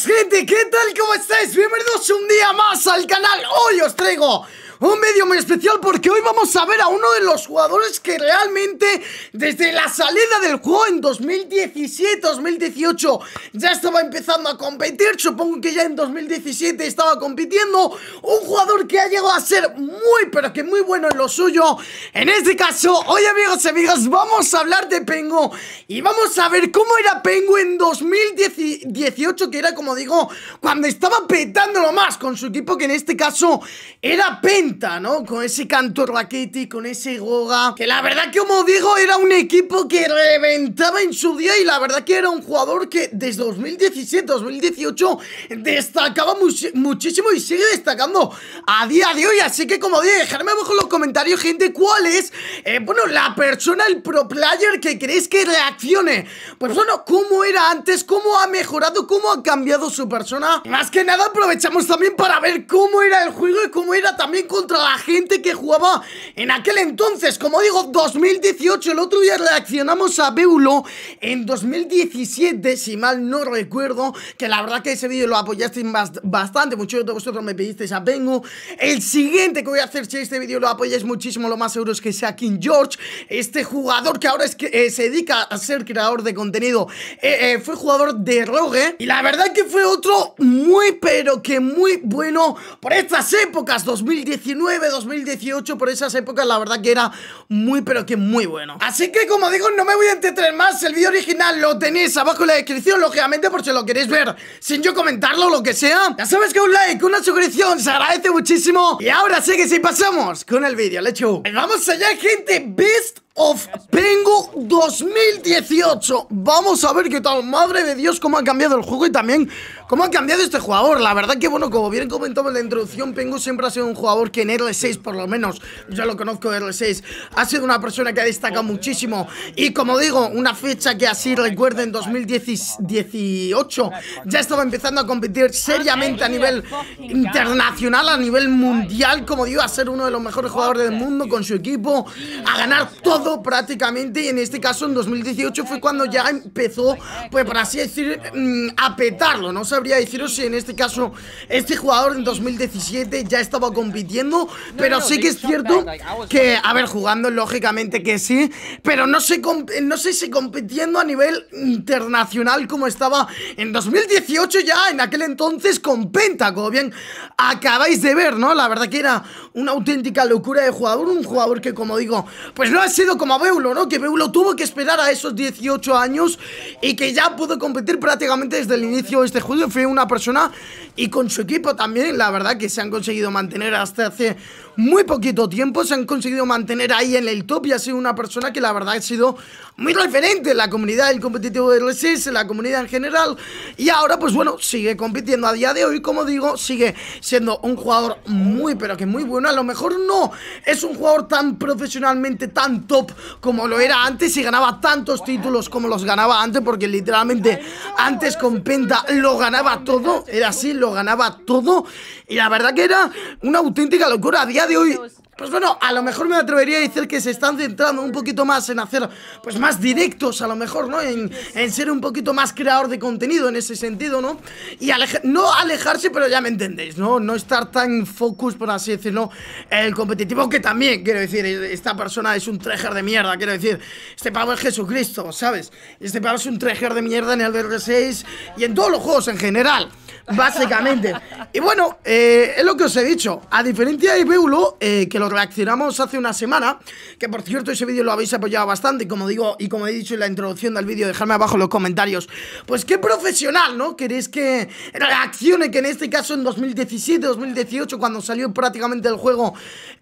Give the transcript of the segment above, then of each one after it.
gente, ¿qué tal? ¿Cómo estáis? Bienvenidos un día más al canal Hoy os traigo un vídeo muy especial porque hoy vamos a ver a uno de los jugadores que realmente desde la salida del juego en 2017-2018 ya estaba empezando a competir, supongo que ya en 2017 estaba compitiendo, un jugador que ha llegado a ser muy pero que muy bueno en lo suyo, en este caso, hoy amigos y amigas vamos a hablar de Pengo y vamos a ver cómo era Pengo en 2017 18 que era como digo, cuando estaba petándolo más con su equipo, que en este caso era Penta, ¿no? Con ese Cantor Raquetti, con ese Goga, que la verdad que como digo, era un equipo que reventaba en su día y la verdad que era un jugador que desde 2017, 2018 destacaba muchísimo y sigue destacando a día de hoy, así que como digo, dejadme abajo en los comentarios, gente, cuál es, eh, bueno, la persona, el pro player que crees que reaccione, pues bueno, cómo era antes, cómo ha mejorado cómo ha cambiado su persona. Más que nada aprovechamos también para ver cómo era el juego y cómo era también contra la gente que jugaba en aquel entonces. Como digo, 2018, el otro día reaccionamos a Beulo en 2017, si mal no recuerdo, que la verdad que ese vídeo lo apoyasteis bastante, muchos de vosotros me pedisteis a Bengu. El siguiente que voy a hacer, si este vídeo lo apoyáis muchísimo, lo más seguro es que sea King George, este jugador que ahora es que, eh, se dedica a ser creador de contenido, eh, eh, fue jugador de rol ¿eh? Y la verdad que fue otro muy, pero que muy bueno por estas épocas, 2019, 2018, por esas épocas, la verdad que era muy, pero que muy bueno. Así que, como digo, no me voy a entretener más. El vídeo original lo tenéis abajo en la descripción, lógicamente, por si lo queréis ver sin yo comentarlo o lo que sea. Ya sabes que un like, una suscripción, se agradece muchísimo. Y ahora sí que sí, pasamos con el vídeo, le hecho. Pues vamos allá, gente. Best of Pengu 2018. Vamos a ver qué tal. Madre de Dios, cómo ha cambiado el juego y también cómo ha cambiado este jugador. La verdad que, bueno, como bien comentaba en la introducción, Pengu siempre ha sido un jugador que en RL6, por lo menos, yo lo conozco de RL6, ha sido una persona que ha destacado muchísimo. Y como digo, una fecha que así recuerda en 2018 ya estaba empezando a competir seriamente a nivel internacional, a nivel mundial, como digo, a ser uno de los mejores jugadores del mundo con su equipo, a ganar todo prácticamente y en este caso en 2018 fue cuando ya empezó, pues por así decir, mm, a petarlo. No sabría deciros si en este caso este jugador en 2017 ya estaba compitiendo, pero sí que es cierto que, a ver, jugando lógicamente que sí, pero no sé, no sé si compitiendo a nivel internacional como estaba en 2018 ya, en aquel entonces con Penta, bien acabáis de ver, ¿no? La verdad que era una auténtica locura de jugador, un jugador que como digo, pues no ha sido como a Beulo, ¿no? Que Beulo tuvo que esperar a esos 18 años y que ya pudo competir prácticamente desde el inicio de este juego. Fue una persona y con su equipo también, la verdad, que se han conseguido mantener hasta hace muy poquito tiempo se han conseguido mantener ahí en el top y ha sido una persona que la verdad ha sido muy referente en la comunidad del competitivo de RSS, en la comunidad en general. Y ahora, pues bueno, sigue compitiendo a día de hoy, como digo, sigue siendo un jugador muy, pero que muy bueno. A lo mejor no es un jugador tan profesionalmente tan top como lo era antes y ganaba tantos títulos como los ganaba antes, porque literalmente antes con Penta lo ganaba todo, era así, lo ganaba todo. Y la verdad que era una auténtica locura a día de hoy, pues bueno, a lo mejor me atrevería a decir que se están centrando un poquito más en hacer, pues más directos a lo mejor, ¿no? En, ser un poquito más creador de contenido en ese sentido, ¿no? Y no alejarse, pero ya me entendéis, ¿no? No estar tan focus, por así decirlo, el competitivo, que también, quiero decir, esta persona es un trejer de mierda, quiero decir, este pavo es Jesucristo, ¿sabes? Este pavo es un trejer de mierda en el R6 y en todos los juegos en general. básicamente. Y bueno, eh, es lo que os he dicho. A diferencia de Beulo, eh, que lo reaccionamos hace una semana, que por cierto ese vídeo lo habéis apoyado bastante, y como digo, y como he dicho en la introducción del vídeo, dejadme abajo en los comentarios, pues qué profesional, ¿no? Queréis que reaccione, que en este caso en 2017, 2018, cuando salió prácticamente el juego,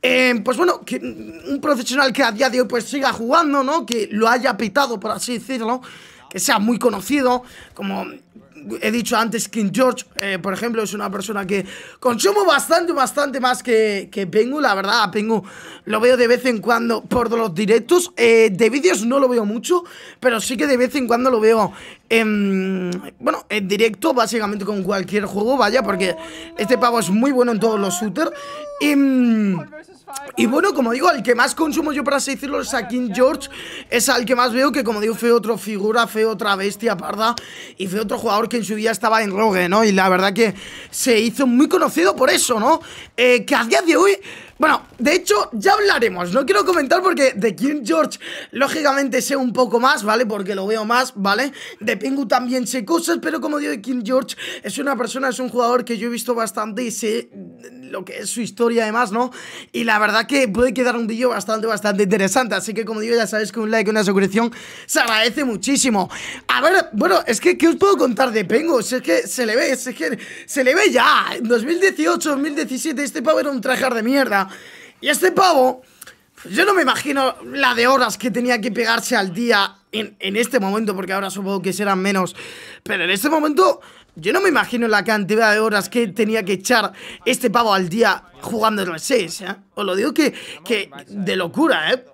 eh, pues bueno, que un profesional que a día de hoy pues siga jugando, ¿no? Que lo haya pitado, por así decirlo, que sea muy conocido, como he dicho antes King George, eh, por ejemplo, es una persona que consumo bastante, bastante más que, que Pengu. La verdad, a Pengu lo veo de vez en cuando por los directos. Eh, de vídeos no lo veo mucho, pero sí que de vez en cuando lo veo en, bueno, en directo, básicamente con cualquier juego, vaya, porque este pavo es muy bueno en todos los shooters. Y, bueno, como digo, el que más consumo yo, para así decirlo, es a King George. Es al que más veo que, como digo, fue otra figura, fue otra bestia parda y fue otro jugador jugador que en su día estaba en Rogue, ¿no? Y la verdad que se hizo muy conocido por eso, ¿no? Eh, que a día de hoy bueno, de hecho, ya hablaremos. No quiero comentar porque de King George, lógicamente, sé un poco más, ¿vale? Porque lo veo más, ¿vale? De Pingu también sé cosas, pero como digo, de King George es una persona, es un jugador que yo he visto bastante y sé lo que es su historia además, ¿no? Y la verdad que puede quedar un vídeo bastante, bastante interesante. Así que como digo, ya sabéis que un like y una suscripción se agradece muchísimo. A ver, bueno, es que, ¿qué os puedo contar de Pengo? es que se le ve, es que se le ve ya. En 2018, 2017, este pavo era un traje de mierda. Y este pavo... Pues yo no me imagino la de horas que tenía que pegarse al día en, en, este momento, porque ahora supongo que serán menos. Pero en este momento yo no me imagino la cantidad de horas que tenía que echar este pavo al día jugando en el 6, ¿eh? Os lo digo que, de locura, ¿eh?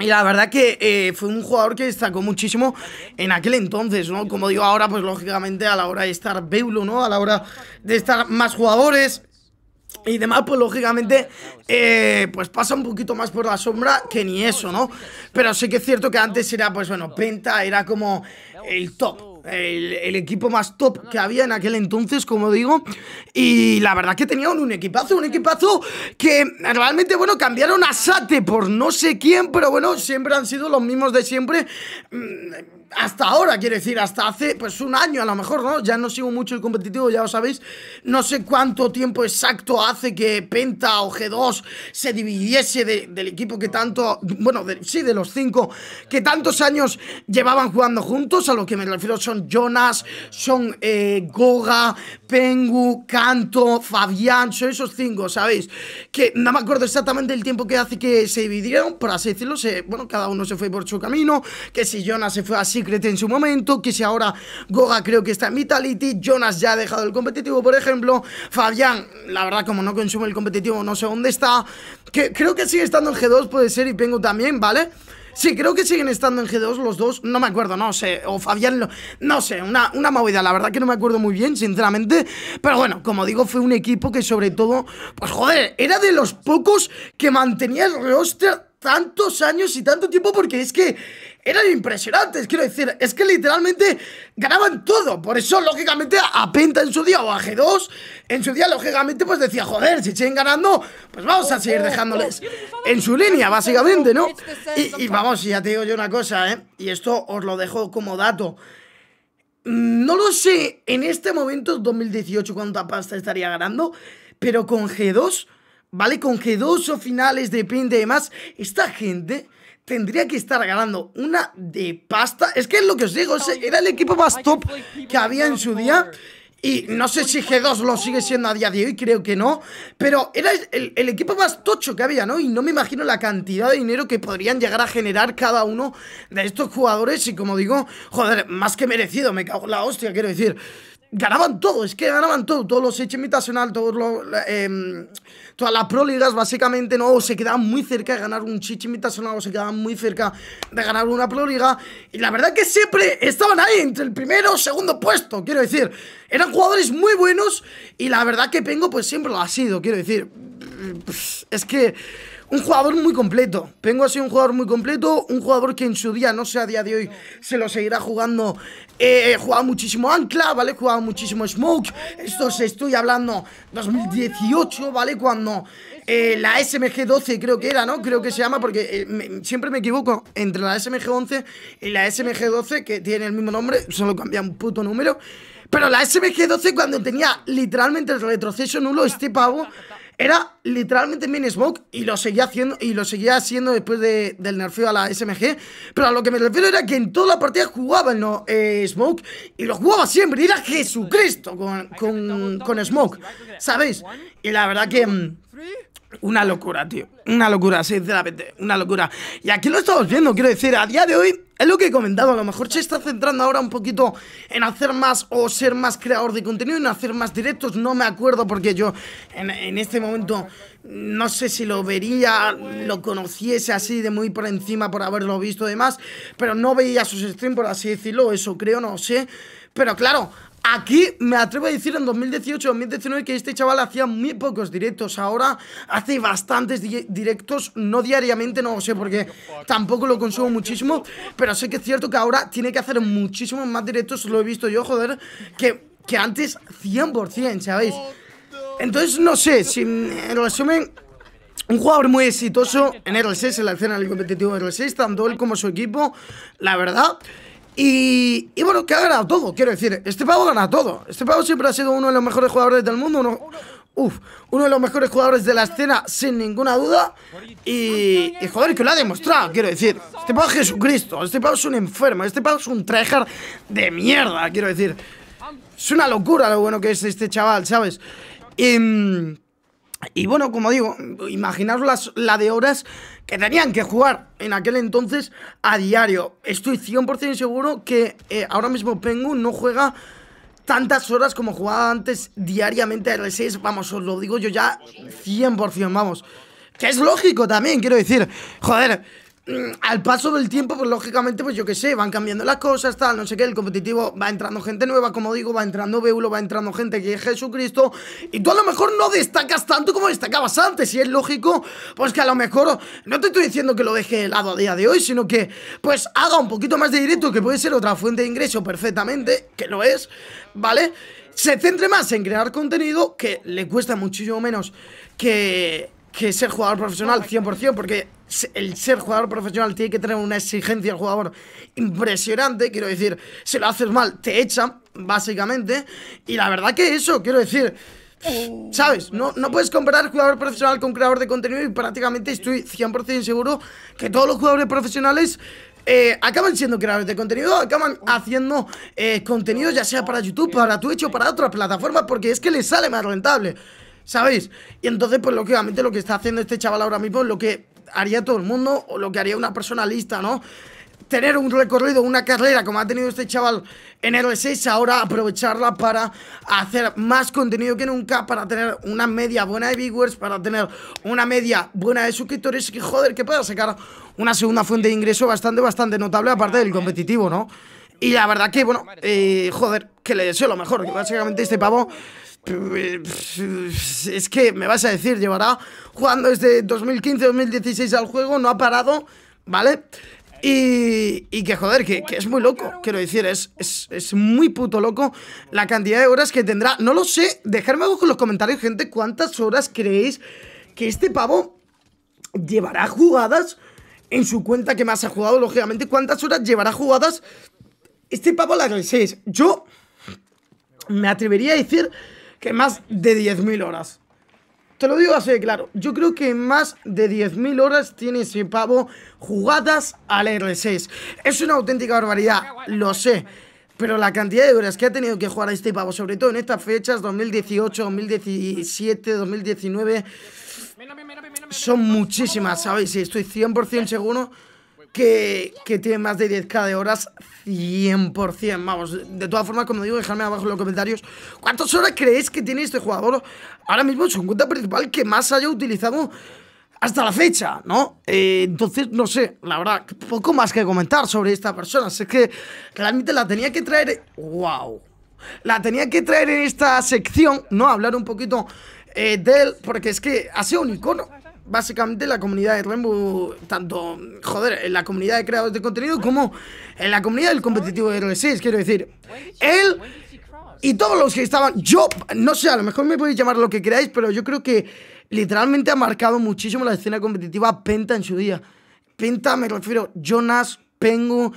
Y la verdad que eh, fue un jugador que destacó muchísimo en aquel entonces, ¿no? Como digo ahora, pues lógicamente a la hora de estar Beulo, ¿no? A la hora de estar más jugadores, y demás, pues lógicamente, eh, pues pasa un poquito más por la sombra que ni eso, ¿no? Pero sí que es cierto que antes era, pues bueno, Penta era como el top, el, equipo más top que había en aquel entonces, como digo. Y la verdad que tenían un equipazo, un equipazo que realmente, bueno, cambiaron a Sate por no sé quién, pero bueno, siempre han sido los mismos de siempre. Mm, hasta ahora, quiero decir, hasta hace pues un año a lo mejor, ¿no? Ya no sigo mucho el competitivo, ya lo sabéis. No sé cuánto tiempo exacto hace que Penta o G2 se dividiese del equipo que tanto, bueno, sí, de los cinco, que tantos años llevaban jugando juntos. A lo que me refiero son Jonas, son eh, Goga, Pengu, Canto, Fabián, son esos cinco, ¿sabéis? Que no me acuerdo exactamente el tiempo que hace que se dividieron, por así decirlo. bueno, cada uno se fue por su camino, que si Jonas se fue así Crece en su momento, que si ahora Goga creo que está en Vitality, Jonas ya ha dejado el competitivo, por ejemplo, Fabián, la verdad, como no consume el competitivo, no sé dónde está, que creo que sigue estando en G2, puede ser, y Pengo también, ¿vale? Sí, creo que siguen estando en G2 los dos, no me acuerdo, no sé, o Fabián, no, no sé, una, una movida, la verdad que no me acuerdo muy bien, sinceramente, pero bueno, como digo, fue un equipo que sobre todo, pues joder, era de los pocos que mantenía el roster tantos años y tanto tiempo porque es que eran impresionantes, quiero decir, es que literalmente ganaban todo, por eso lógicamente a Penta en su día o a G2 en su día lógicamente pues decía, joder, si siguen ganando, pues vamos a seguir dejándoles en su línea básicamente, ¿no? Y, y vamos, ya te digo yo una cosa, ¿eh? Y esto os lo dejo como dato. Mm, no lo sé en este momento, 2018, cuánta pasta estaría ganando, pero con G2 ¿vale? Con G2 o finales depende de más, esta gente tendría que estar ganando una de pasta. Es que es lo que os digo, era el equipo más top que había en su día. Y no sé si G2 lo sigue siendo a día de hoy, creo que no. Pero era el, el, equipo más tocho que había, ¿no? Y no me imagino la cantidad de dinero que podrían llegar a generar cada uno de estos jugadores. Y como digo, joder, más que merecido, me cago en la hostia, quiero decir ganaban todo, es que ganaban todo, todos los hechos todos em, todas las proligas básicamente no se quedaban muy cerca de ganar un chiche invitacional o se quedaban muy cerca de ganar una proliga y la verdad que siempre estaban ahí entre el primero segundo puesto, quiero decir, eran jugadores muy buenos y la verdad que Pengo pues siempre lo ha sido, quiero decir, es que un jugador muy completo. Pengo así un jugador muy completo, un jugador que en su día, no sea a día de hoy, se lo seguirá jugando. Eh, eh jugaba muchísimo Ancla, ¿vale? jugado muchísimo Smoke. Esto se estoy hablando 2018, ¿vale? Cuando eh, la SMG 12 creo que era, ¿no? Creo que se llama porque eh, siempre me equivoco entre la SMG 11 y la SMG 12, que tiene el mismo nombre, solo cambia un puto número. Pero la SMG 12 cuando tenía literalmente el retroceso nulo, este pavo era literalmente mini smoke y lo seguía haciendo y lo seguía haciendo después de, del nerfeo a la SMG. Pero a lo que me refiero era que en toda la partida jugaba el no, eh, smoke y lo jugaba siempre. Era Jesucristo con, con, con smoke, ¿sabéis? Y la verdad que... Mm, una locura, tío. Una locura, sinceramente. Una locura. Y aquí lo estamos viendo, quiero decir, a día de hoy es lo que he comentado. A lo mejor se está centrando ahora un poquito en hacer más o ser más creador de contenido, en hacer más directos. No me acuerdo porque yo en, en este momento no sé si lo vería, lo conociese así de muy por encima por haberlo visto y demás. Pero no veía sus streams, por así decirlo. Eso creo, no sé. Pero claro, Aquí me atrevo a decir en 2018-2019 que este chaval hacía muy pocos directos. Ahora hace bastantes directos, no diariamente, no sé porque tampoco lo consumo muchísimo. Pero sé que es cierto que ahora tiene que hacer muchísimos más directos, lo he visto yo, joder, que, antes 100%, ¿sabéis? Entonces no sé, si en resumen... Un jugador muy exitoso en r 6 en la escena del competitivo r 6 tanto él como su equipo, la verdad. Y, bueno, que ha ganado todo, quiero decir. Este pavo gana todo. Este pavo siempre ha sido uno de los mejores jugadores del mundo. Uno, uf, uno de los mejores jugadores de la escena, sin ninguna duda. Y, y joder, que lo ha demostrado, quiero decir. Este pavo es Jesucristo. Este pavo es un enfermo. Este pavo es un trejar de mierda, quiero decir. Es una locura lo bueno que es este chaval, ¿sabes? Y, mm, y bueno, como digo, imaginaos la de horas que tenían que jugar en aquel entonces a diario. Estoy 100% seguro que eh, ahora mismo Pengu no juega tantas horas como jugaba antes diariamente a R6. Vamos, os lo digo yo ya 100%, vamos. Que es lógico también, quiero decir. Joder, Mm, al paso del tiempo, pues lógicamente, pues yo qué sé, van cambiando las cosas, tal, no sé qué, el competitivo va entrando gente nueva, como digo, va entrando Beulo, va entrando gente que es Jesucristo, y tú a lo mejor no destacas tanto como destacabas antes, y es lógico, pues que a lo mejor, no te estoy diciendo que lo deje de lado a día de hoy, sino que, pues haga un poquito más de directo, que puede ser otra fuente de ingreso perfectamente, que lo es, ¿vale? Se centre más en crear contenido, que le cuesta muchísimo menos que que ser jugador profesional 100%, porque el ser jugador profesional tiene que tener una exigencia al jugador impresionante, quiero decir, si lo haces mal te echan, básicamente, y la verdad que eso, quiero decir... Oh, ¿Sabes? No, no puedes comparar jugador profesional con creador de contenido y prácticamente estoy 100% seguro que todos los jugadores profesionales eh, acaban siendo creadores de contenido, acaban oh. haciendo eh, contenido ya sea para YouTube, para oh, Twitch o para otras plataformas porque es que les sale más rentable. ¿Sabéis? Y entonces, pues lógicamente lo que está haciendo este chaval ahora mismo es lo que haría todo el mundo o lo que haría una persona lista, ¿no? tener un recorrido, una carrera como ha tenido este chaval en R6, ahora aprovecharla para hacer más contenido que nunca, para tener una media buena de viewers, para tener una media buena de suscriptores Y joder, que pueda sacar una segunda fuente de ingreso bastante, bastante notable, aparte del competitivo, ¿no? Y la verdad que, bueno, eh, joder, que le deseo lo mejor, que básicamente este pavo Es que me vas a decir, llevará jugando desde 2015-2016 al juego, no ha parado, ¿vale? Y, y que joder, que, es muy loco, quiero decir, es, es, muy puto loco la cantidad de horas que tendrá. No lo sé, dejadme abajo en los comentarios, gente, cuántas horas creéis que este pavo llevará jugadas en su cuenta que más ha jugado, lógicamente, cuántas horas llevará jugadas este pavo a la Yo me atrevería a decir que más de 10.000 horas. Te lo digo así de claro, yo creo que más de 10.000 horas tiene ese pavo jugadas al R6. Es una auténtica barbaridad, lo sé. Pero la cantidad de horas que ha tenido que jugar este pavo, sobre todo en estas fechas, 2018, 2017, 2019, son muchísimas, ¿sabéis? estoy 100% seguro que, tiene más de 10k de horas 100%. Vamos, de todas formas, como digo, dejadme abajo en los comentarios cuántas horas creéis que tiene este jugador ahora mismo es su cuenta principal que más haya utilizado hasta la fecha, ¿no? Eh, entonces, no sé, la verdad, poco más que comentar sobre esta persona. es que claramente la tenía que traer... ¡Wow! La tenía que traer en esta sección, ¿no? Hablar un poquito eh, de él, porque es que ha sido un icono básicamente la comunidad de Rainbow, tanto, joder, en la comunidad de creadores de contenido como en la comunidad del competitivo de R6, quiero decir. Él y todos los que estaban, yo, no sé, a lo mejor me podéis llamar lo que queráis, pero yo creo que literalmente ha marcado muchísimo la escena competitiva Penta en su día. Penta me refiero, Jonas, Pengu,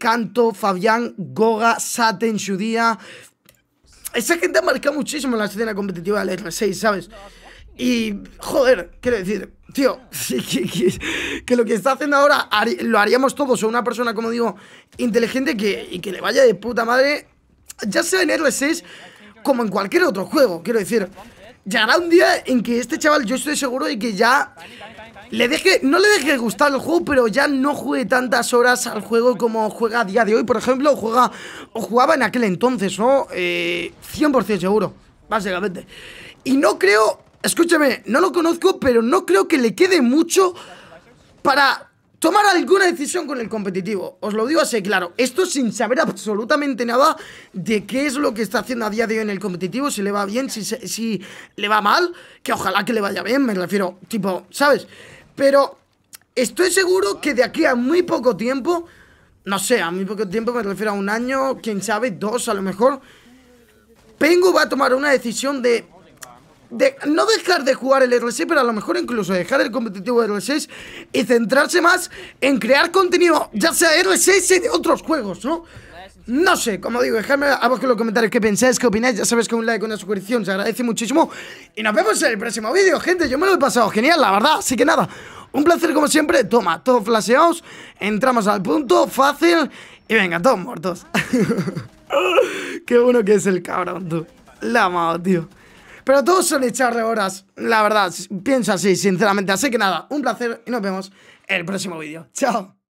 Canto, eh, Fabián, Goga, Sate en su día. Esa gente ha marcado muchísimo la escena competitiva del R6, ¿sabes? Y, joder, quiero decir, tío, que, lo que está haciendo ahora lo haríamos todos, o una persona, como digo, inteligente que, y que le vaya de puta madre, ya sea en R6 como en cualquier otro juego, quiero decir. Llegará un día en que este chaval, yo estoy seguro de que ya le deje, no le deje gustar el juego, pero ya no juegue tantas horas al juego como juega a día de hoy, por ejemplo, juega, o jugaba en aquel entonces, ¿no? Eh, 100% seguro, básicamente. Y no creo Escúchame, no lo conozco, pero no creo que le quede mucho para tomar alguna decisión con el competitivo. Os lo digo así, claro. Esto sin saber absolutamente nada de qué es lo que está haciendo a día de hoy en el competitivo, si le va bien, si, le va mal, que ojalá que le vaya bien, me refiero, tipo, ¿sabes? Pero estoy seguro que de aquí a muy poco tiempo, no sé, a muy poco tiempo me refiero a un año, quién sabe, dos a lo mejor, Pengu va a tomar una decisión de no dejar de jugar el R6, pero a lo mejor incluso dejar el competitivo de R6 y centrarse más en crear contenido, ya sea R6 y de otros juegos, ¿no? No sé, como digo, dejadme abajo en los comentarios qué pensáis, qué opináis. Ya sabes que un like, una suscripción se agradece muchísimo. Y nos vemos en el próximo vídeo, gente. Yo me lo he pasado genial, la verdad. Así que nada, un placer como siempre. Toma, todos flasheados, Entramos al punto, fácil. Y venga, todos muertos. qué bueno que es el cabrón, tú. La amado, tío. Pero todos son de horas, la verdad, pienso así, sinceramente. Así que nada, un placer y nos vemos en el próximo vídeo. Chao.